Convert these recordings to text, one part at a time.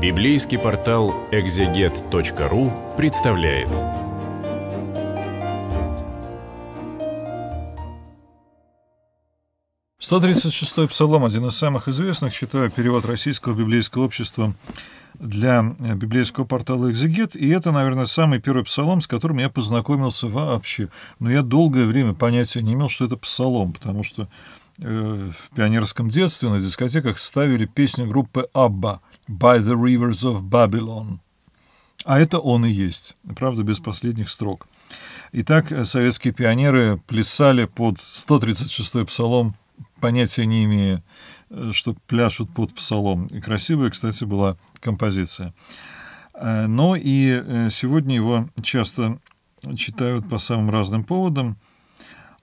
Библейский портал экзегет.ру представляет. Сто тридцать шестой псалом, один из самых известных, считаю перевод Российского библейского общества для э, библейского портала «Экзегет», и это, наверное, самый первый псалом, с которым я познакомился вообще. Но я долгое время понятия не имел, что это псалом, потому что Э, в пионерском детстве на дискотеках ставили песню группы «Абба» «By the Rivers of Babylon». А это он и есть, правда, без последних строк. Итак, советские пионеры плясали под 136-й псалом, понятия не имея, э, что пляшут под псалом. И красивая, кстати, была композиция. Э, но и сегодня его часто читают по самым разным поводам –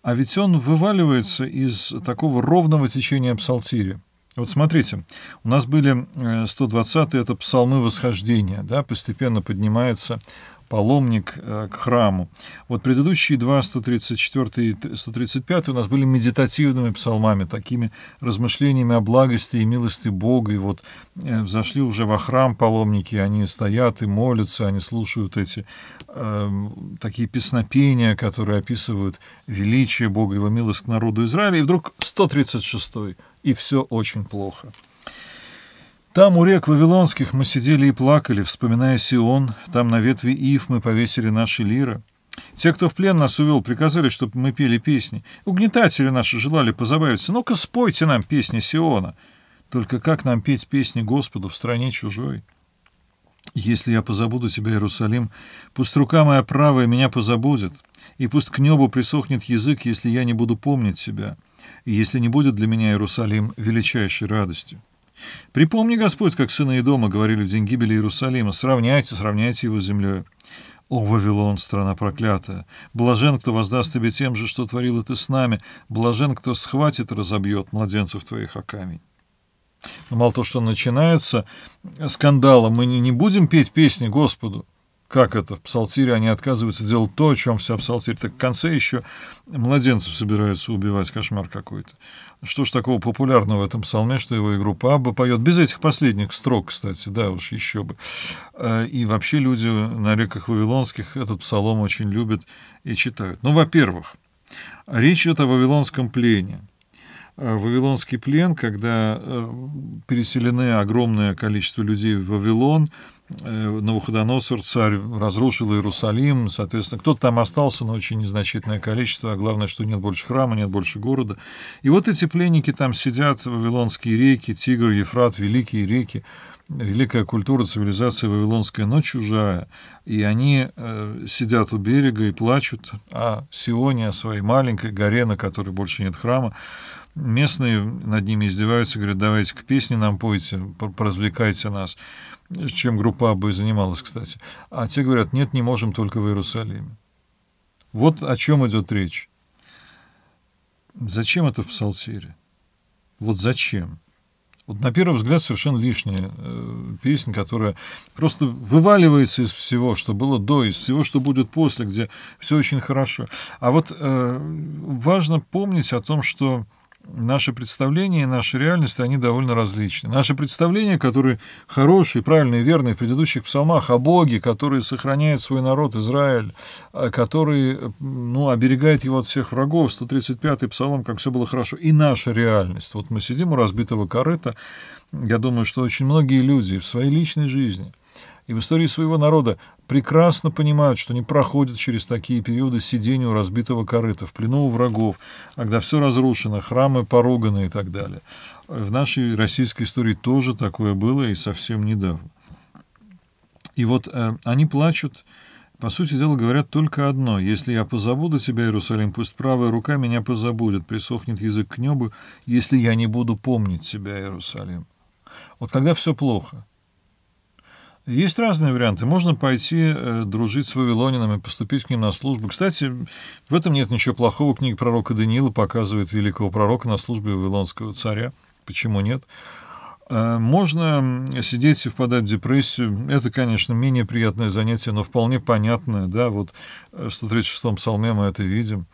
а ведь он вываливается из такого ровного течения псалтири. Вот смотрите, у нас были 120-е, э, это псалмы восхождения, да, постепенно поднимается паломник э, к храму. Вот предыдущие два, 134 и 135, у нас были медитативными псалмами, такими размышлениями о благости и милости Бога. И вот э, взошли уже во храм паломники, они стоят и молятся, они слушают эти э, такие песнопения, которые описывают величие Бога, его милость к народу Израиля. И вдруг 136 и все очень плохо. Там у рек Вавилонских мы сидели и плакали, вспоминая Сион, там на ветви ив мы повесили наши лиры. Те, кто в плен нас увел, приказали, чтобы мы пели песни. Угнетатели наши желали позабавиться. Ну-ка, спойте нам песни Сиона. Только как нам петь песни Господу в стране чужой? Если я позабуду тебя, Иерусалим, пусть рука моя правая меня позабудет, и пусть к небу присохнет язык, если я не буду помнить себя. и если не будет для меня Иерусалим величайшей радостью. Припомни, Господь, как сыны и дома говорили в день гибели Иерусалима, сравняйте, сравняйте его с землей. О, Вавилон, страна проклятая! Блажен, кто воздаст тебе тем же, что творила ты с нами. Блажен, кто схватит и разобьет младенцев твоих о камень. Но ну, мало того, что начинается скандала, мы не будем петь песни Господу, как это, в псалтире они отказываются делать то, о чем вся псалтирь. Так в конце еще младенцев собираются убивать, кошмар какой-то. Что ж такого популярного в этом псалме, что его и группа Абба поет, без этих последних строк, кстати, да уж, еще бы. Э, и вообще люди на реках Вавилонских этот псалом очень любят и читают. Ну, во-первых, речь идет о Вавилонском плене. Э, Вавилонский плен, когда э, переселены огромное количество людей в Вавилон, э, Навуходоносор, царь, разрушил Иерусалим, соответственно, кто-то там остался, но очень незначительное количество, а главное, что нет больше храма, нет больше города. И вот эти пленники там сидят, вавилонские реки, Тигр, Ефрат, великие реки, великая культура, цивилизация вавилонская, но чужая. И они сидят у берега и плачут о Сионе, о своей маленькой горе, на которой больше нет храма. Местные над ними издеваются, говорят, давайте к песне нам пойте, поразвлекайте нас. Чем группа бы занималась, кстати. А те говорят, нет, не можем, только в Иерусалиме. Вот о чем идет речь. Зачем это в псалтире? Вот зачем? Вот на первый взгляд совершенно лишняя э, песня, которая просто вываливается из всего, что было до, из всего, что будет после, где все очень хорошо. А вот э, важно помнить о том, что наши представления и наши реальности, они довольно различны. Наши представления, которые хорошие, правильные, верные в предыдущих псалмах, о Боге, который сохраняет свой народ Израиль, а, который ну, оберегает его от всех врагов, 135-й псалом, как все было хорошо, и наша реальность. Вот мы сидим у разбитого корыта, я думаю, что очень многие люди в своей личной жизни – и в истории своего народа прекрасно понимают, что не проходят через такие периоды сидения у разбитого корыта, в плену у врагов, когда все разрушено, храмы пороганы и так далее. В нашей российской истории тоже такое было и совсем недавно. И вот э, они плачут, по сути дела, говорят только одно. «Если я позабуду тебя, Иерусалим, пусть правая рука меня позабудет, присохнет язык к небу, если я не буду помнить тебя, Иерусалим». Вот когда все плохо – есть разные варианты. Можно пойти э, дружить с Вавилонином поступить к ним на службу. Кстати, в этом нет ничего плохого. Книга пророка Даниила показывает великого пророка на службе Вавилонского царя. Почему нет? Э, можно сидеть и впадать в депрессию. Это, конечно, менее приятное занятие, но вполне понятное. Да? Вот э, в 136-м псалме мы это видим.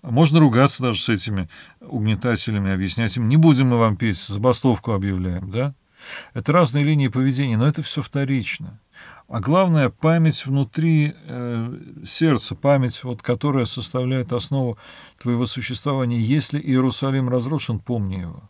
Можно ругаться даже с этими угнетателями, объяснять им, не будем мы вам петь, забастовку объявляем, да? Это разные линии поведения, но это все вторично. А главное, память внутри э, сердца, память, вот, которая составляет основу твоего существования. Если Иерусалим разрушен, помни его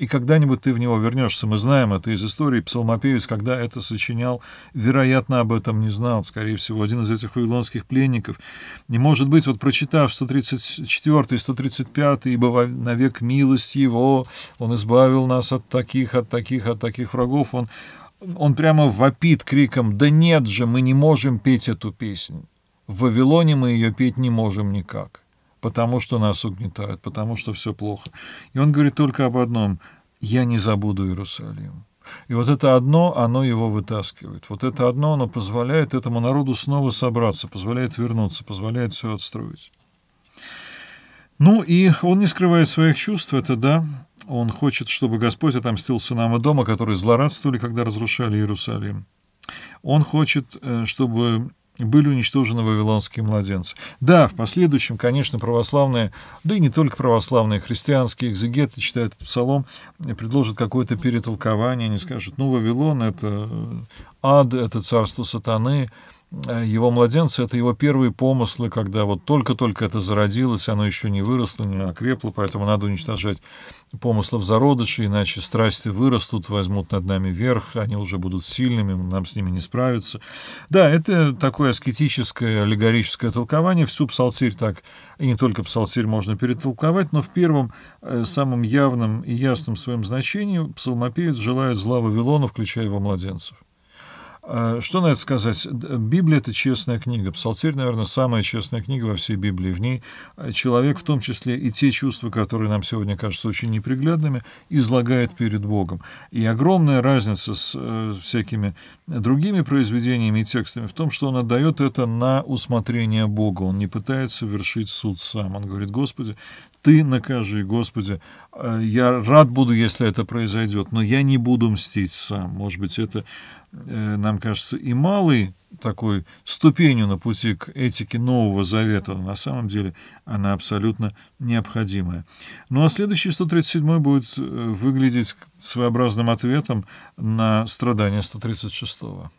и когда-нибудь ты в него вернешься. Мы знаем это из истории. Псалмопевец, когда это сочинял, вероятно, об этом не знал. Скорее всего, один из этих вавилонских пленников. И, может быть, вот прочитав 134 и 135, «Ибо навек милость его, он избавил нас от таких, от таких, от таких врагов», он, он прямо вопит криком «Да нет же, мы не можем петь эту песню В Вавилоне мы ее петь не можем никак» потому что нас угнетают, потому что все плохо. И он говорит только об одном – я не забуду Иерусалим. И вот это одно, оно его вытаскивает. Вот это одно, оно позволяет этому народу снова собраться, позволяет вернуться, позволяет все отстроить. Ну и он не скрывает своих чувств, это да. Он хочет, чтобы Господь отомстил сынам и дома, которые злорадствовали, когда разрушали Иерусалим. Он хочет, э, чтобы были уничтожены вавилонские младенцы. Да, в последующем, конечно, православные, да и не только православные, христианские экзегеты читают этот псалом, предложат какое-то перетолкование, они скажут, ну, Вавилон — это ад, это царство сатаны, Э, его младенцы — это его первые помыслы, когда вот только-только это зародилось, оно еще не выросло, не окрепло, поэтому надо уничтожать помыслов зародышей, иначе страсти вырастут, возьмут над нами верх, они уже будут сильными, нам с ними не справиться. Да, это такое аскетическое, аллегорическое толкование, всю псалтирь так, и не только псалтирь можно перетолковать, но в первом, э, самом явном и ясном своем значении псалмопевец желает зла Вавилона, включая его младенцев. А, что надо сказать? Библия — это честная книга. Псалтирь, наверное, самая честная книга во всей Библии. В ней а, человек, в том числе и те чувства, которые нам сегодня кажутся очень неприглядными, излагает перед Богом. И огромная разница с э, всякими другими произведениями и текстами в том, что он отдает это на усмотрение Бога. Он не пытается вершить суд сам. Он говорит, Господи, ты накажи, Господи, Э, я рад буду, если это произойдет, но я не буду мстить сам. Может быть, это, э, нам кажется, и малый такой ступенью на пути к этике Нового Завета, но на самом деле она абсолютно необходимая. Ну а следующий 137 будет э, выглядеть своеобразным ответом на страдания 136. -го.